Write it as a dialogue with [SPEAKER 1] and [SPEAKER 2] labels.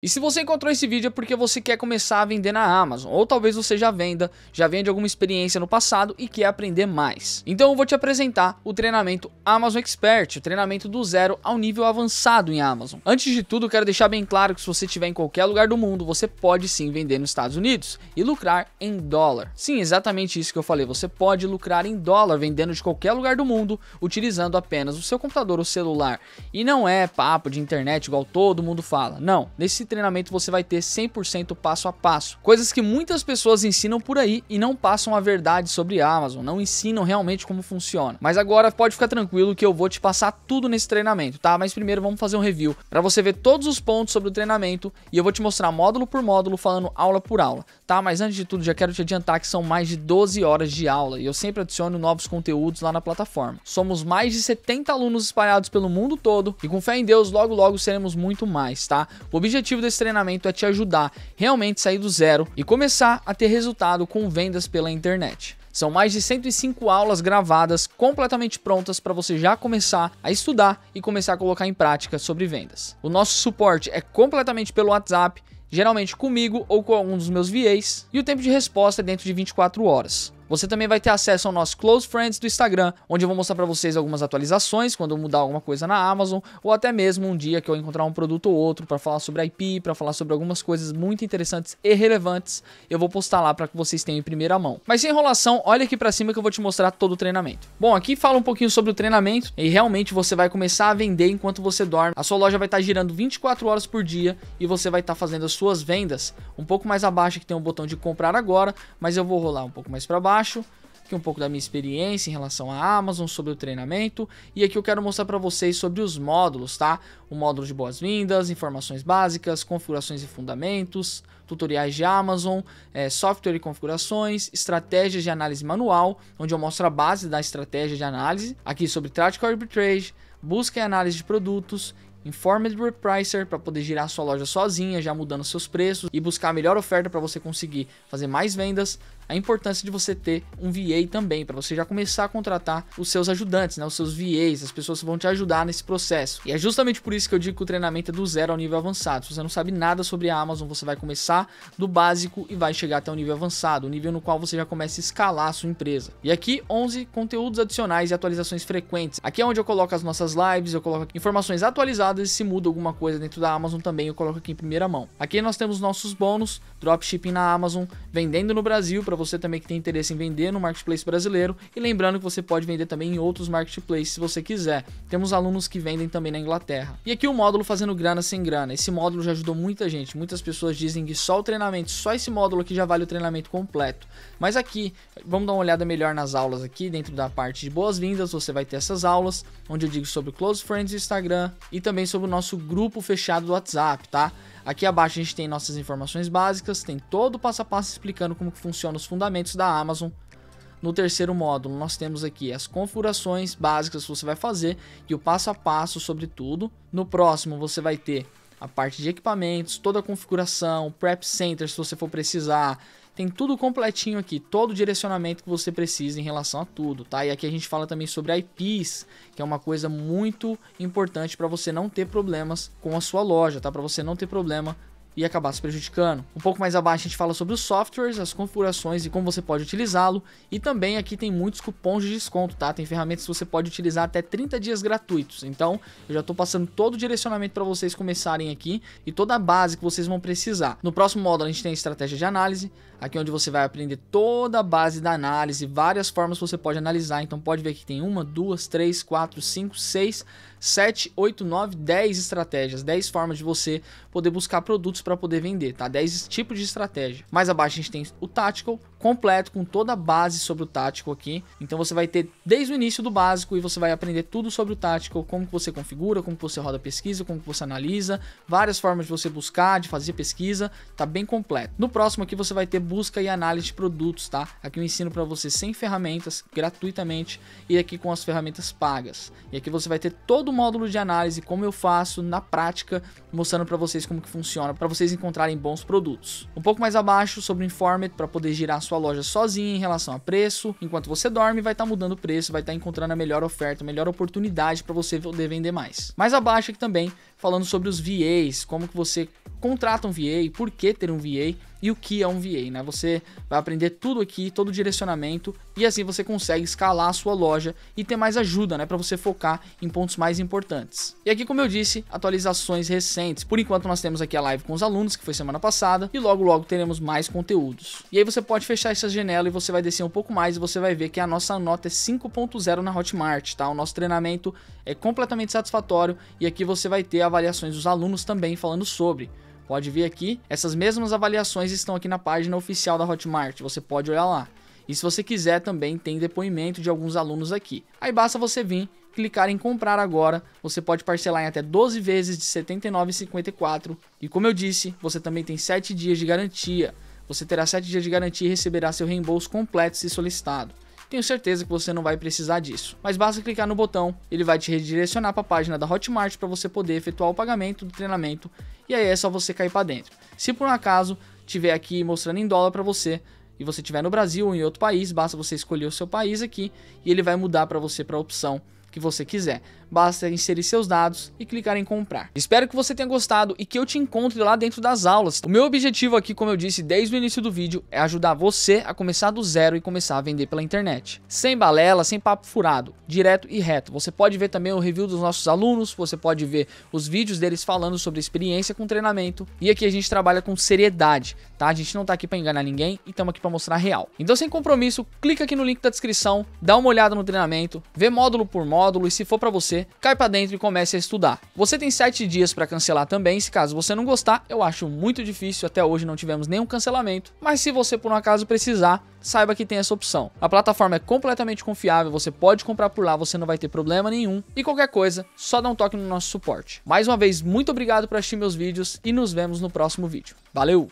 [SPEAKER 1] E se você encontrou esse vídeo é porque você quer começar a vender na Amazon, ou talvez você já venda, já vende alguma experiência no passado e quer aprender mais. Então eu vou te apresentar o treinamento Amazon Expert, o treinamento do zero ao nível avançado em Amazon. Antes de tudo, quero deixar bem claro que se você estiver em qualquer lugar do mundo, você pode sim vender nos Estados Unidos e lucrar em dólar. Sim, exatamente isso que eu falei, você pode lucrar em dólar vendendo de qualquer lugar do mundo, utilizando apenas o seu computador ou celular. E não é papo de internet igual todo mundo fala, não. Nesse treinamento você vai ter 100% passo a passo. Coisas que muitas pessoas ensinam por aí e não passam a verdade sobre a Amazon, não ensinam realmente como funciona. Mas agora pode ficar tranquilo que eu vou te passar tudo nesse treinamento, tá? Mas primeiro vamos fazer um review para você ver todos os pontos sobre o treinamento e eu vou te mostrar módulo por módulo, falando aula por aula, tá? Mas antes de tudo, já quero te adiantar que são mais de 12 horas de aula e eu sempre adiciono novos conteúdos lá na plataforma. Somos mais de 70 alunos espalhados pelo mundo todo e com fé em Deus, logo logo seremos muito mais, tá? O objetivo objetivo desse treinamento é te ajudar realmente sair do zero e começar a ter resultado com vendas pela internet. São mais de 105 aulas gravadas completamente prontas para você já começar a estudar e começar a colocar em prática sobre vendas. O nosso suporte é completamente pelo WhatsApp, geralmente comigo ou com um dos meus VAs, e o tempo de resposta é dentro de 24 horas. Você também vai ter acesso ao nosso Close Friends do Instagram, onde eu vou mostrar para vocês algumas atualizações quando eu mudar alguma coisa na Amazon, ou até mesmo um dia que eu encontrar um produto ou outro para falar sobre IP, para falar sobre algumas coisas muito interessantes e relevantes, eu vou postar lá para que vocês tenham em primeira mão. Mas sem enrolação, olha aqui para cima que eu vou te mostrar todo o treinamento. Bom, aqui fala um pouquinho sobre o treinamento e realmente você vai começar a vender enquanto você dorme. A sua loja vai estar tá girando 24 horas por dia e você vai estar tá fazendo as suas vendas um pouco mais abaixo que tem um botão de comprar agora, mas eu vou rolar um pouco mais para baixo acho, aqui um pouco da minha experiência em relação à Amazon, sobre o treinamento, e aqui eu quero mostrar para vocês sobre os módulos, tá? O módulo de boas-vindas, informações básicas, configurações e fundamentos, tutoriais de Amazon, é, software e configurações, estratégias de análise manual, onde eu mostro a base da estratégia de análise, aqui sobre tráfico Arbitrage, busca e análise de produtos Informed Repricer para poder girar sua loja sozinha, já mudando seus preços e buscar a melhor oferta para você conseguir fazer mais vendas. A importância de você ter um VA também, para você já começar a contratar os seus ajudantes, né? os seus VAs, as pessoas que vão te ajudar nesse processo. E é justamente por isso que eu digo que o treinamento é do zero ao nível avançado. Se você não sabe nada sobre a Amazon, você vai começar do básico e vai chegar até o nível avançado, o nível no qual você já começa a escalar a sua empresa. E aqui 11 conteúdos adicionais e atualizações frequentes. Aqui é onde eu coloco as nossas lives, eu coloco informações atualizadas e se muda alguma coisa dentro da Amazon também eu coloco aqui em primeira mão. Aqui nós temos nossos bônus, dropshipping na Amazon, vendendo no Brasil para você também que tem interesse em vender no marketplace brasileiro e lembrando que você pode vender também em outros marketplaces se você quiser. Temos alunos que vendem também na Inglaterra. E aqui o módulo fazendo grana sem grana. Esse módulo já ajudou muita gente. Muitas pessoas dizem que só o treinamento, só esse módulo aqui já vale o treinamento completo. Mas aqui, vamos dar uma olhada melhor nas aulas aqui dentro da parte de boas-vindas, você vai ter essas aulas onde eu digo sobre close friends e Instagram e também também sobre o nosso grupo fechado do WhatsApp, tá? Aqui abaixo a gente tem nossas informações básicas, tem todo o passo a passo explicando como que funciona os fundamentos da Amazon. No terceiro módulo, nós temos aqui as configurações básicas que você vai fazer e o passo a passo sobre tudo. No próximo, você vai ter a parte de equipamentos, toda a configuração, prep center se você for precisar, tem tudo completinho aqui, todo o direcionamento que você precisa em relação a tudo, tá? E aqui a gente fala também sobre IPs, que é uma coisa muito importante para você não ter problemas com a sua loja, tá? Para você não ter problema e acabar se prejudicando. Um pouco mais abaixo a gente fala sobre os softwares, as configurações e como você pode utilizá-lo. E também aqui tem muitos cupons de desconto, tá? Tem ferramentas que você pode utilizar até 30 dias gratuitos. Então, eu já estou passando todo o direcionamento para vocês começarem aqui e toda a base que vocês vão precisar. No próximo módulo a gente tem a estratégia de análise, aqui é onde você vai aprender toda a base da análise, várias formas que você pode analisar. Então pode ver que tem uma, duas, três, quatro, cinco, seis 7, 8, 9, 10 estratégias, 10 formas de você poder buscar produtos para poder vender, tá? 10 tipos de estratégia. Mais abaixo a gente tem o Tactical, completo, com toda a base sobre o Tactical aqui. Então você vai ter desde o início do básico e você vai aprender tudo sobre o Tactical, como que você configura, como que você roda pesquisa, como que você analisa, várias formas de você buscar, de fazer pesquisa, tá bem completo. No próximo aqui você vai ter busca e análise de produtos, tá? Aqui eu ensino para você sem ferramentas, gratuitamente, e aqui com as ferramentas pagas. E aqui você vai ter todo todo o módulo de análise, como eu faço na prática, mostrando para vocês como que funciona, para vocês encontrarem bons produtos. Um pouco mais abaixo sobre o Informed para poder girar sua loja sozinho em relação a preço, enquanto você dorme vai estar tá mudando o preço, vai estar tá encontrando a melhor oferta, a melhor oportunidade para você poder vender mais. Mais abaixo aqui também falando sobre os VAs, como que você contrata um VA, por que ter um VA e o que é um VA, né? Você vai aprender tudo aqui, todo o direcionamento e assim você consegue escalar a sua loja e ter mais ajuda, né, para você focar em pontos mais importantes. E aqui, como eu disse, atualizações recentes. Por enquanto nós temos aqui a live com os alunos, que foi semana passada, e logo logo teremos mais conteúdos. E aí você pode fechar essa janela e você vai descer um pouco mais e você vai ver que a nossa nota é 5.0 na Hotmart, tá? O nosso treinamento é completamente satisfatório e aqui você vai ter avaliações dos alunos também falando sobre Pode vir aqui, essas mesmas avaliações estão aqui na página oficial da Hotmart, você pode olhar lá. E se você quiser também tem depoimento de alguns alunos aqui. Aí basta você vir, clicar em comprar agora, você pode parcelar em até 12 vezes de R$ 79,54 e como eu disse, você também tem 7 dias de garantia. Você terá 7 dias de garantia e receberá seu reembolso completo se solicitado tenho certeza que você não vai precisar disso. Mas basta clicar no botão, ele vai te redirecionar para a página da Hotmart para você poder efetuar o pagamento do treinamento e aí é só você cair para dentro. Se por um acaso tiver aqui mostrando em dólar para você, e você estiver no Brasil ou em outro país, basta você escolher o seu país aqui e ele vai mudar para você para a opção que você quiser basta inserir seus dados e clicar em comprar. Espero que você tenha gostado e que eu te encontre lá dentro das aulas. O meu objetivo aqui, como eu disse desde o início do vídeo, é ajudar você a começar do zero e começar a vender pela internet. Sem balela, sem papo furado, direto e reto. Você pode ver também o review dos nossos alunos, você pode ver os vídeos deles falando sobre experiência com treinamento. E aqui a gente trabalha com seriedade, tá? A gente não tá aqui para enganar ninguém e estamos aqui para mostrar real. Então, sem compromisso, clica aqui no link da descrição, dá uma olhada no treinamento, vê módulo por módulo e se for para você você, cai para dentro e comece a estudar. Você tem 7 dias para cancelar também, se caso você não gostar, eu acho muito difícil, até hoje não tivemos nenhum cancelamento, mas se você por um acaso precisar, saiba que tem essa opção. A plataforma é completamente confiável, você pode comprar por lá, você não vai ter problema nenhum. E qualquer coisa, só dá um toque no nosso suporte. Mais uma vez, muito obrigado por assistir meus vídeos e nos vemos no próximo vídeo. Valeu!